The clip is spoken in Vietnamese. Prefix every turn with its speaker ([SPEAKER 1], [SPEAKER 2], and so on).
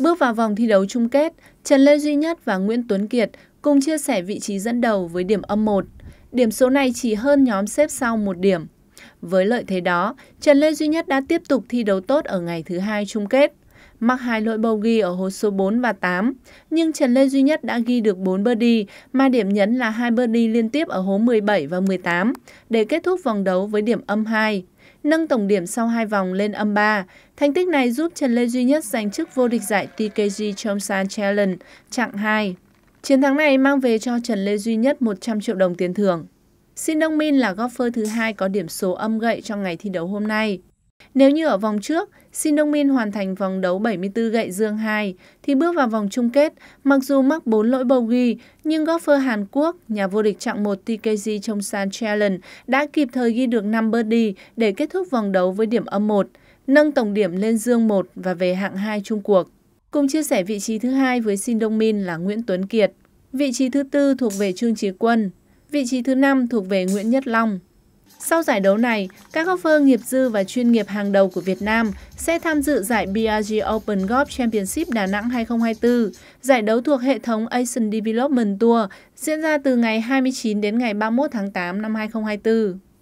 [SPEAKER 1] Bước vào vòng thi đấu chung kết, Trần Lê Duy Nhất và Nguyễn Tuấn Kiệt cùng chia sẻ vị trí dẫn đầu với điểm âm 1. Điểm số này chỉ hơn nhóm xếp sau một điểm. Với lợi thế đó, Trần Lê Duy Nhất đã tiếp tục thi đấu tốt ở ngày thứ hai chung kết. Mắc hai lỗi bầu ghi ở hố số 4 và 8, nhưng Trần Lê Duy Nhất đã ghi được 4 birdie, mà điểm nhấn là hai birdie liên tiếp ở hố 17 và 18 để kết thúc vòng đấu với điểm âm 2 nâng tổng điểm sau hai vòng lên âm 3. Thành tích này giúp Trần Lê Duy Nhất giành chức vô địch giải TKG Chomsan Challenge chặng 2. Chiến thắng này mang về cho Trần Lê Duy Nhất 100 triệu đồng tiền thưởng. Shin Dong Min là golfer thứ hai có điểm số âm gậy trong ngày thi đấu hôm nay. Nếu như ở vòng trước, Shin Dong Min hoàn thành vòng đấu 74 gậy dương 2, thì bước vào vòng chung kết, mặc dù mắc 4 lỗi bogey, nhưng golfer Hàn Quốc, nhà vô địch chặng 1 TKG trong San Challenge đã kịp thời ghi được 5 birdie để kết thúc vòng đấu với điểm âm 1, nâng tổng điểm lên dương 1 và về hạng 2 chung cuộc. Cùng chia sẻ vị trí thứ hai với Shin Dong Min là Nguyễn Tuấn Kiệt. Vị trí thứ tư thuộc về Trương Chí Quân. Vị trí thứ năm thuộc về Nguyễn Nhất Long. Sau giải đấu này, các golfer nghiệp dư và chuyên nghiệp hàng đầu của Việt Nam sẽ tham dự giải BRG Open Golf Championship Đà Nẵng 2024, giải đấu thuộc hệ thống Asian Development Tour diễn ra từ ngày 29 đến ngày 31 tháng 8 năm 2024.